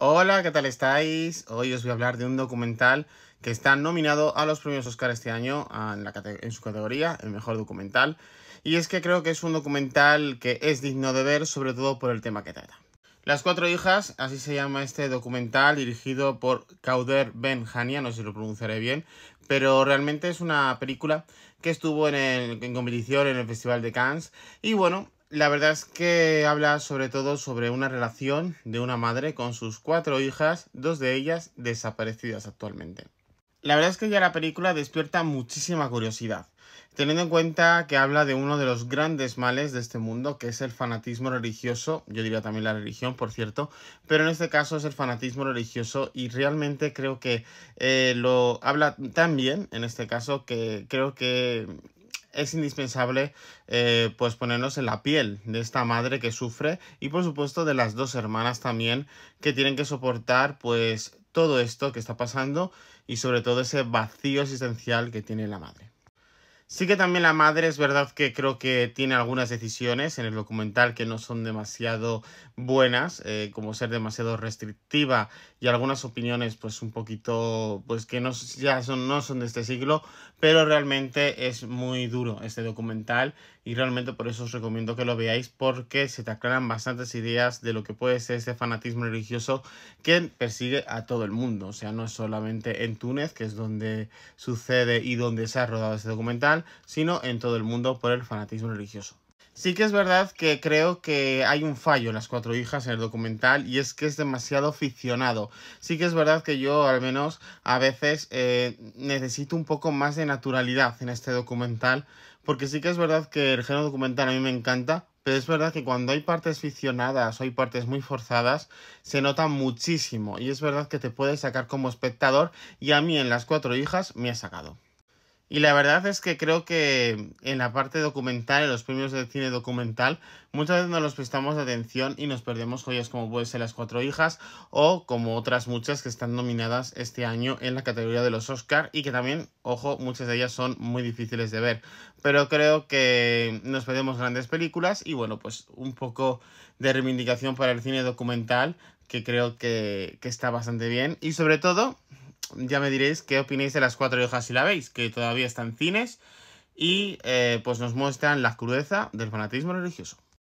Hola, ¿qué tal estáis? Hoy os voy a hablar de un documental que está nominado a los premios Oscar este año en, su categoría, el mejor documental. Y es que creo que es un documental que es digno de ver, sobre todo por el tema que trata. Las cuatro hijas, así se llama este documental, dirigido por Cauder Ben Hania, no sé si lo pronunciaré bien, pero realmente es una película que estuvo en, en competición en el Festival de Cannes. Y bueno, la verdad es que habla sobre todo sobre una relación de una madre con sus cuatro hijas, dos de ellas desaparecidas actualmente. La verdad es que ya la película despierta muchísima curiosidad, teniendo en cuenta que habla de uno de los grandes males de este mundo, que es el fanatismo religioso, yo diría también la religión, por cierto, pero en este caso es el fanatismo religioso y realmente creo que eh, lo habla tan bien, en este caso, que creo que es indispensable eh, pues ponernos en la piel de esta madre que sufre y por supuesto de las dos hermanas también que tienen que soportar pues todo esto que está pasando y sobre todo ese vacío existencial que tiene la madre. Sí que también la madre es verdad que creo que tiene algunas decisiones en el documental que no son demasiado buenas, eh, como ser demasiado restrictiva y algunas opiniones pues un poquito pues que no, ya son, no son de este siglo, pero realmente es muy duro este documental y realmente por eso os recomiendo que lo veáis porque se te aclaran bastantes ideas de lo que puede ser ese fanatismo religioso que persigue a todo el mundo. O sea, no es solamente en Túnez, que es donde sucede y donde se ha rodado ese documental, sino en todo el mundo por el fanatismo religioso. Sí que es verdad que creo que hay un fallo en las cuatro hijas en el documental y es que es demasiado aficionado. Sí que es verdad que yo al menos a veces eh, necesito un poco más de naturalidad en este documental porque sí que es verdad que el género documental a mí me encanta, pero es verdad que cuando hay partes ficcionadas o hay partes muy forzadas, se nota muchísimo. Y es verdad que te puedes sacar como espectador. Y a mí en las cuatro hijas me ha sacado. Y la verdad es que creo que en la parte documental, en los premios de cine documental, muchas veces no los prestamos atención y nos perdemos joyas como puede ser Las Cuatro Hijas o como otras muchas que están nominadas este año en la categoría de los Oscar y que también, ojo, muchas de ellas son muy difíciles de ver. Pero creo que nos perdemos grandes películas y bueno, pues un poco de reivindicación para el cine documental que creo que, que está bastante bien y sobre todo ya me diréis qué opináis de las cuatro hojas si la veis, que todavía están en cines y eh, pues nos muestran la crudeza del fanatismo religioso.